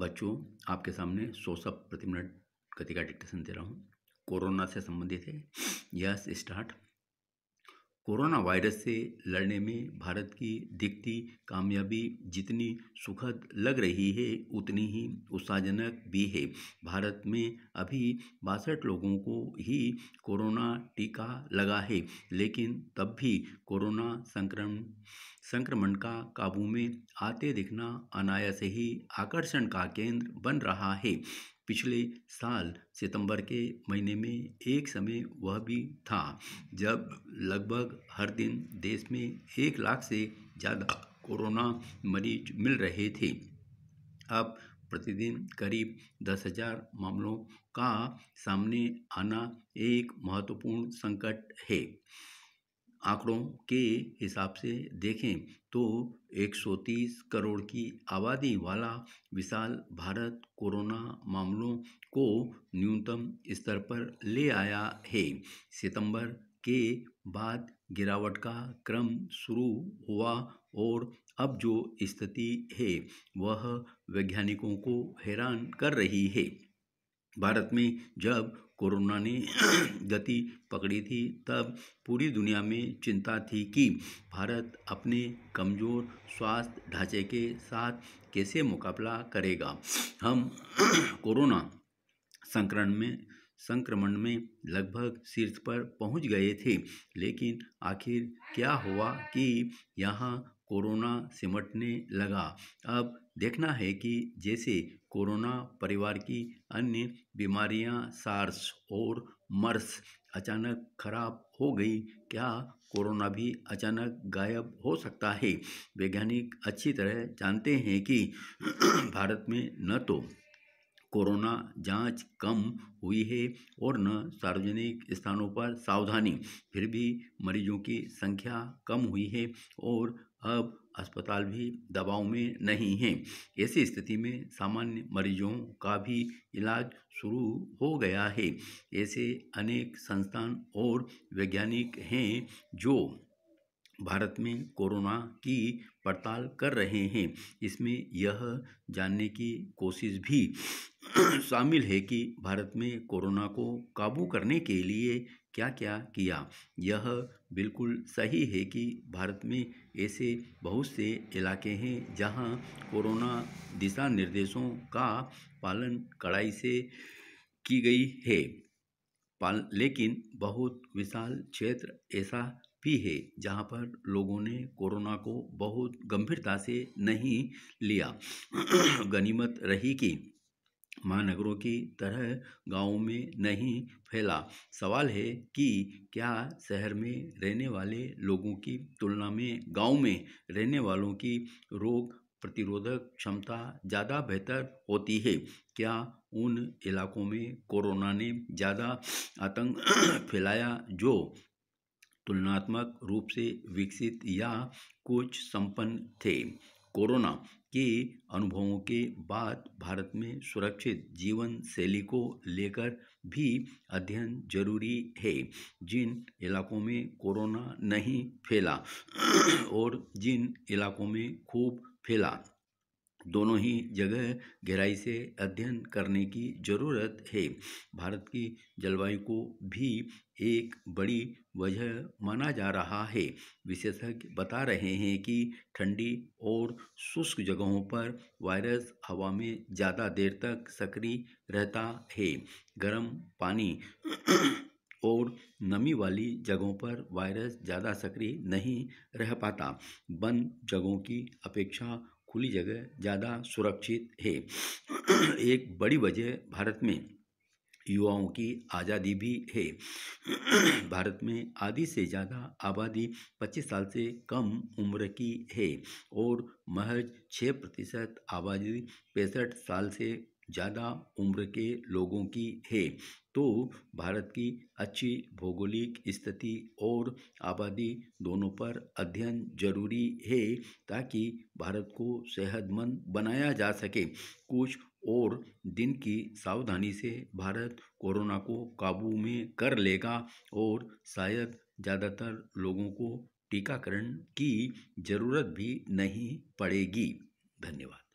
बच्चों आपके सामने सौ सब प्रति मिनट गति का डिक्टेशन दे रहा हूँ कोरोना से संबंधित है यस स्टार्ट कोरोना वायरस से लड़ने में भारत की दिखती कामयाबी जितनी सुखद लग रही है उतनी ही उत्साहजनक भी है भारत में अभी बासठ लोगों को ही कोरोना टीका लगा है लेकिन तब भी कोरोना संक्रमण संक्रमण का काबू में आते दिखना अनायास ही आकर्षण का केंद्र बन रहा है पिछले साल सितंबर के महीने में एक समय वह भी था जब लगभग हर दिन देश में एक लाख से ज़्यादा कोरोना मरीज मिल रहे थे अब प्रतिदिन करीब दस हजार मामलों का सामने आना एक महत्वपूर्ण संकट है आंकड़ों के हिसाब से देखें तो एक सौ तीस करोड़ की आबादी वाला विशाल भारत कोरोना मामलों को न्यूनतम स्तर पर ले आया है सितंबर के बाद गिरावट का क्रम शुरू हुआ और अब जो स्थिति है वह वैज्ञानिकों को हैरान कर रही है भारत में जब कोरोना ने गति पकड़ी थी तब पूरी दुनिया में चिंता थी कि भारत अपने कमज़ोर स्वास्थ्य ढांचे के साथ कैसे मुकाबला करेगा हम कोरोना संक्रमण में संक्रमण में लगभग शीर्ष पर पहुंच गए थे लेकिन आखिर क्या हुआ कि यहाँ कोरोना सिमटने लगा अब देखना है कि जैसे कोरोना परिवार की अन्य बीमारियां सार्स और मर्स अचानक खराब हो गई क्या कोरोना भी अचानक गायब हो सकता है वैज्ञानिक अच्छी तरह जानते हैं कि भारत में न तो कोरोना जांच कम हुई है और न सार्वजनिक स्थानों पर सावधानी फिर भी मरीजों की संख्या कम हुई है और अब अस्पताल भी दबाव में नहीं हैं ऐसी स्थिति में सामान्य मरीजों का भी इलाज शुरू हो गया है ऐसे अनेक संस्थान और वैज्ञानिक हैं जो भारत में कोरोना की पड़ताल कर रहे हैं इसमें यह जानने की कोशिश भी शामिल है कि भारत में कोरोना को काबू करने के लिए क्या क्या किया यह बिल्कुल सही है कि भारत में ऐसे बहुत से इलाके हैं जहां कोरोना दिशा निर्देशों का पालन कड़ाई से की गई है पाल लेकिन बहुत विशाल क्षेत्र ऐसा भी है जहां पर लोगों ने कोरोना को बहुत गंभीरता से नहीं लिया गनीमत रही कि महानगरों की तरह गाँव में नहीं फैला सवाल है कि क्या शहर में रहने वाले लोगों की तुलना में गाँव में रहने वालों की रोग प्रतिरोधक क्षमता ज़्यादा बेहतर होती है क्या उन इलाकों में कोरोना ने ज़्यादा आतंक फैलाया जो तुलनात्मक रूप से विकसित या कुछ संपन्न थे कोरोना के अनुभवों के बाद भारत में सुरक्षित जीवन शैली को लेकर भी अध्ययन जरूरी है जिन इलाकों में कोरोना नहीं फैला और जिन इलाकों में खूब फैला दोनों ही जगह गहराई से अध्ययन करने की ज़रूरत है भारत की जलवायु को भी एक बड़ी वजह माना जा रहा है विशेषज्ञ बता रहे हैं कि ठंडी और शुष्क जगहों पर वायरस हवा में ज़्यादा देर तक सक्रिय रहता है गर्म पानी और नमी वाली जगहों पर वायरस ज़्यादा सक्रिय नहीं रह पाता बंद जगहों की अपेक्षा खुली जगह ज़्यादा सुरक्षित है एक बड़ी वजह भारत में युवाओं की आज़ादी भी है भारत में आधी से ज़्यादा आबादी 25 साल से कम उम्र की है और महज 6 प्रतिशत आबादी पैंसठ साल से ज़्यादा उम्र के लोगों की है तो भारत की अच्छी भौगोलिक स्थिति और आबादी दोनों पर अध्ययन जरूरी है ताकि भारत को सेहतमंद बनाया जा सके कुछ और दिन की सावधानी से भारत कोरोना को काबू में कर लेगा और शायद ज़्यादातर लोगों को टीकाकरण की ज़रूरत भी नहीं पड़ेगी धन्यवाद